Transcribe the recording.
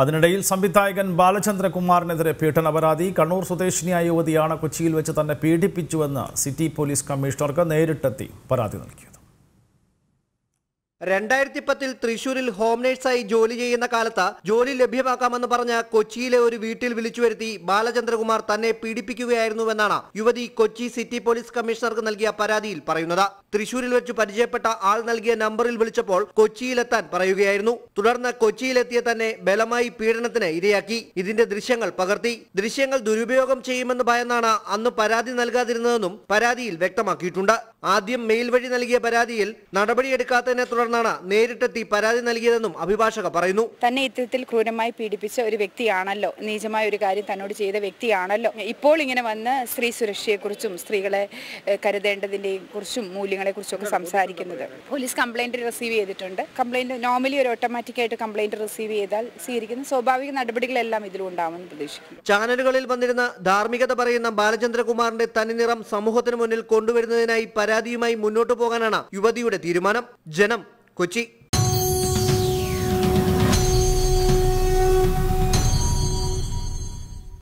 അതിനിടയിൽ സംവിധായകൻ ബാലചന്ദ്രകുമാറിനെതിരെ പീഡനപരാതി കണ്ണൂർ സ്വദേശിനിയായ യുവതിയാണ് കൊച്ചിയിൽ വെച്ച് തന്നെ പീഡിപ്പിച്ചുവെന്ന് സിറ്റി പോലീസ് കമ്മീഷണർക്ക് നേരിട്ടെത്തി പരാതി നൽകിയത് രണ്ടായിരത്തി പത്തിൽ തൃശൂരിൽ ഹോം നേഴ്സായി ജോലി ചെയ്യുന്ന കാലത്ത് ജോലി ലഭ്യമാക്കാമെന്ന് പറഞ്ഞ കൊച്ചിയിലെ ഒരു വീട്ടിൽ വിളിച്ചു വരുത്തി ബാലചന്ദ്രകുമാർ തന്നെ പീഡിപ്പിക്കുകയായിരുന്നുവെന്നാണ് യുവതി കൊച്ചി സിറ്റി പോലീസ് കമ്മീഷണർക്ക് നൽകിയ പരാതിയിൽ പറയുന്നത് തൃശൂരിൽ വെച്ച് പരിചയപ്പെട്ട ആൾ നൽകിയ നമ്പറിൽ വിളിച്ചപ്പോൾ കൊച്ചിയിലെത്താൻ പറയുകയായിരുന്നു തുടർന്ന് കൊച്ചിയിലെത്തിയ തന്നെ ബലമായി പീഡനത്തിന് ഇരയാക്കി ഇതിന്റെ ദൃശ്യങ്ങൾ പകർത്തി ദൃശ്യങ്ങൾ ദുരുപയോഗം ചെയ്യുമെന്ന് ഭയന്നാണ് അന്ന് പരാതി നൽകാതിരുന്നതെന്നും പരാതിയിൽ വ്യക്തമാക്കിയിട്ടുണ്ട് ആദ്യം മെയിൽ വഴി നൽകിയ പരാതിയിൽ നടപടിയെടുക്കാത്തതിനെ തുടർന്നാണ് നേരിട്ടെത്തി പരാതി നൽകിയതെന്നും അഭിഭാഷക പറയുന്നു തന്നെ ഇത്തരത്തിൽ ക്രൂരമായി പീഡിപ്പിച്ച ഒരു വ്യക്തിയാണല്ലോ നീചമായ ഒരു കാര്യം തന്നോട് ചെയ്ത വ്യക്തിയാണല്ലോ ഇപ്പോൾ ഇങ്ങനെ വന്ന് സ്ത്രീ സുരക്ഷയെക്കുറിച്ചും സ്ത്രീകളെ കരുതേണ്ടതിൻ്റെയും കുറിച്ചും മൂല്യങ്ങൾ കുറിച്ചൊക്കെ സംസാരിക്കുന്നത് പോലീസ് കംപ്ലൈന്റ് റിസീവ് ചെയ്തിട്ടുണ്ട് കംപ്ലൈന്റ് നോർമലി ഒരു ഓട്ടോമാറ്റിക്കായിട്ട് കംപ്ലൈന്റ് റിസീവ് ചെയ്താൽ സ്വീകരിക്കുന്ന സ്വാഭാവിക നടപടികളെല്ലാം ഇതിലും ഉണ്ടാവുമെന്ന് പ്രതീക്ഷിക്കുന്നു ചാനലുകളിൽ വന്നിരുന്ന ധാർമ്മികത പറയുന്ന ബാലചന്ദ്രകുമാറിന്റെ തനിനിറം സമൂഹത്തിന് മുന്നിൽ കൊണ്ടുവരുന്നതിനായി പരാതിയുമായി മുന്നോട്ടു പോകാനാണ് യുവതിയുടെ തീരുമാനം ജനം കൊച്ചി